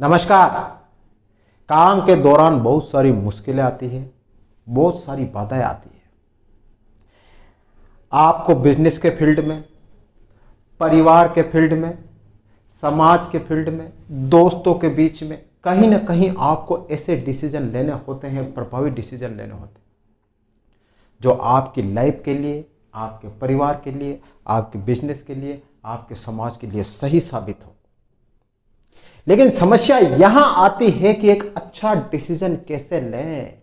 नमस्कार काम के दौरान बहुत सारी मुश्किलें आती है बहुत सारी बाधाएं आती है आपको बिजनेस के फील्ड में परिवार के फील्ड में समाज के फील्ड में दोस्तों के बीच में कहीं ना कहीं आपको ऐसे डिसीजन लेने होते हैं प्रभावी डिसीजन लेने होते हैं जो आपकी लाइफ के लिए आपके परिवार के लिए आपके बिजनेस के लिए आपके समाज के लिए सही साबित हो लेकिन समस्या यहां आती है कि एक अच्छा डिसीजन कैसे लें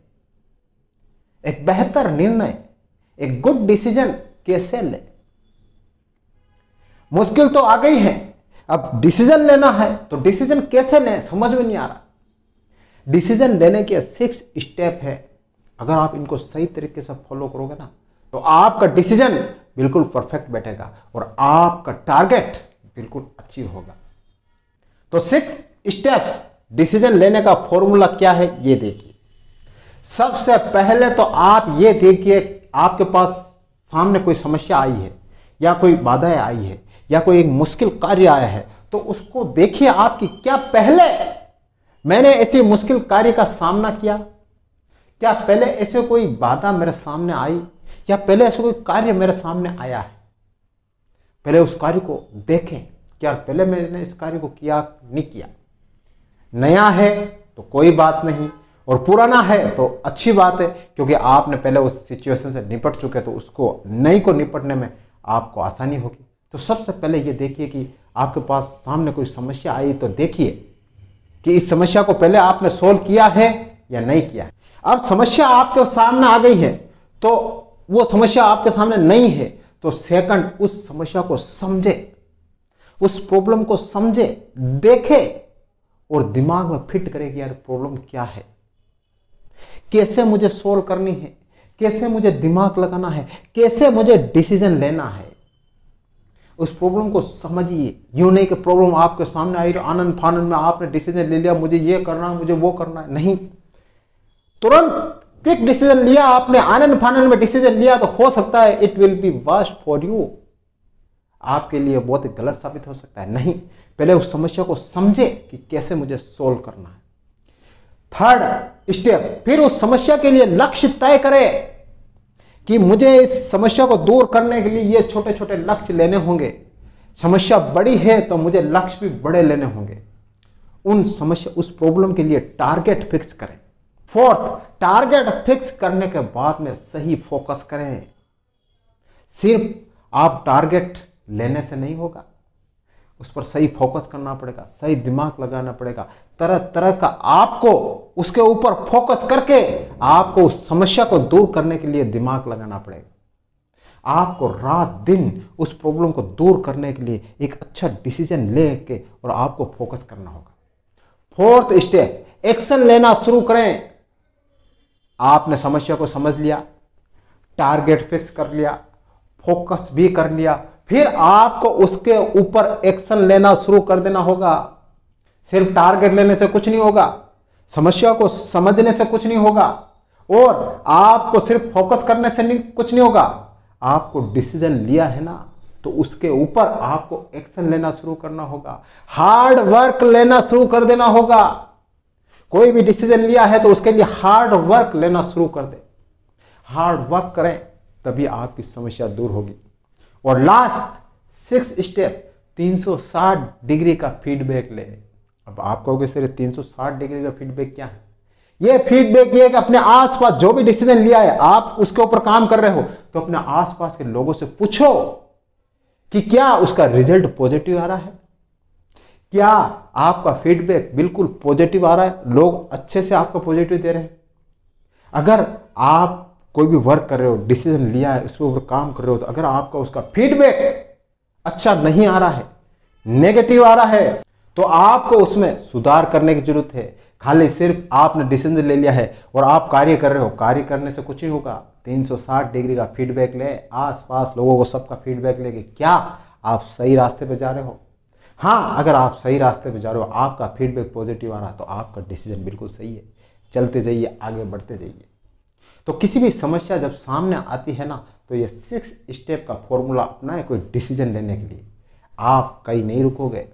एक बेहतर निर्णय एक गुड डिसीजन कैसे लें मुश्किल तो आ गई है अब डिसीजन लेना है तो डिसीजन कैसे लें समझ में नहीं आ रहा डिसीजन लेने के सिक्स स्टेप है अगर आप इनको सही तरीके से फॉलो करोगे ना तो आपका डिसीजन बिल्कुल परफेक्ट बैठेगा और आपका टारगेट बिल्कुल अचीव होगा तो सिक्स स्टेप्स डिसीजन लेने का फॉर्मूला क्या है ये देखिए सबसे पहले तो आप ये देखिए आपके पास सामने कोई समस्या आई है या कोई बाधाएं आई है या कोई एक मुश्किल कार्य आया है तो उसको देखिए आपकी क्या पहले मैंने ऐसे मुश्किल कार्य का सामना किया क्या पहले ऐसे कोई बाधा मेरे सामने आई या पहले ऐसे कोई कार्य मेरे सामने आया है पहले उस कार्य को देखें क्या पहले मैंने इस कार्य को किया नहीं किया नया है तो कोई बात नहीं और पुराना है तो अच्छी बात है क्योंकि आपने पहले उस सिचुएशन से निपट चुके तो उसको नई को निपटने में आपको आसानी होगी तो सबसे पहले ये देखिए कि आपके पास सामने कोई समस्या आई तो देखिए कि इस समस्या को पहले आपने सोल्व किया है या नहीं किया है अब समस्या आपके सामने आ गई है तो वो समस्या आपके सामने नहीं है तो सेकंड उस समस्या को समझे उस प्रॉब्लम को समझे देखे और दिमाग में फिट करे कि यार प्रॉब्लम क्या है कैसे मुझे सोल्व करनी है कैसे मुझे दिमाग लगाना है कैसे मुझे डिसीजन लेना है उस प्रॉब्लम को समझिए यू नहीं कि प्रॉब्लम आपके सामने आई तो आनंद फानंद में आपने डिसीजन ले लिया मुझे ये करना है मुझे वो करना है नहीं तुरंत क्विक डिसीजन लिया आपने आनंद फानंद में डिसीजन लिया तो हो सकता है it will be worst for you आपके लिए बहुत गलत साबित हो सकता है नहीं पहले उस समस्या को समझे कि कैसे मुझे सोल्व करना है थर्ड स्टेप फिर उस समस्या के लिए लक्ष्य तय करें कि मुझे इस समस्या को दूर करने के लिए ये छोटे छोटे लक्ष्य लेने होंगे समस्या बड़ी है तो मुझे लक्ष्य भी बड़े लेने होंगे उन समस्या उस प्रॉब्लम के लिए टारगेट फिक्स करें फोर्थ टारगेट फिक्स करने के बाद में सही फोकस करें सिर्फ आप टारगेट लेने से नहीं होगा उस पर सही फोकस करना पड़ेगा सही दिमाग लगाना पड़ेगा तरह तरह का आपको उसके ऊपर फोकस करके आपको उस समस्या को दूर करने के लिए दिमाग लगाना पड़ेगा आपको रात दिन उस प्रॉब्लम को दूर करने के लिए एक अच्छा डिसीजन ले के और आपको फोकस करना होगा फोर्थ स्टेप एक्शन लेना शुरू करें आपने समस्या को समझ लिया टारगेट फिक्स कर लिया फोकस भी कर लिया फिर आपको उसके ऊपर एक्शन लेना शुरू कर देना होगा सिर्फ टारगेट लेने से कुछ नहीं होगा समस्या को समझने से कुछ नहीं होगा और आपको सिर्फ फोकस करने से नहीं कुछ नहीं होगा आपको डिसीजन लिया है ना तो उसके ऊपर आपको एक्शन लेना शुरू करना होगा हार्ड वर्क लेना शुरू कर देना होगा कोई भी डिसीजन लिया है तो उसके लिए हार्ड वर्क लेना शुरू कर दे हार्ड वर्क करें तभी आपकी समस्या दूर होगी और लास्ट सिक्स स्टेप 360 डिग्री का फीडबैक ले अब आप कहोगे सर 360 डिग्री का फीडबैक क्या है ये फीडबैक ये कि अपने आसपास जो भी डिसीजन लिया है आप उसके ऊपर काम कर रहे हो तो अपने आसपास के लोगों से पूछो कि क्या उसका रिजल्ट पॉजिटिव आ रहा है क्या आपका फीडबैक बिल्कुल पॉजिटिव आ रहा है लोग अच्छे से आपको पॉजिटिव दे रहे हैं अगर आप कोई भी वर्क कर रहे हो डिसीजन लिया है उसके ऊपर काम कर रहे हो तो अगर आपका उसका फीडबैक अच्छा नहीं आ रहा है नेगेटिव आ रहा है तो आपको उसमें सुधार करने की जरूरत है खाली सिर्फ आपने डिसीजन ले लिया है और आप कार्य कर रहे हो कार्य करने से कुछ ही होगा 360 डिग्री का फीडबैक ले आसपास लोगों को सबका फीडबैक लेके क्या आप सही रास्ते पर जा रहे हो हाँ अगर आप सही रास्ते पर जा रहे हो आपका फीडबैक पॉजिटिव आ रहा है तो आपका डिसीजन बिल्कुल सही है चलते जाइए आगे बढ़ते जाइए तो किसी भी समस्या जब सामने आती है ना तो ये सिक्स स्टेप का फॉर्मूला है कोई डिसीजन लेने के लिए आप कहीं नहीं रुकोगे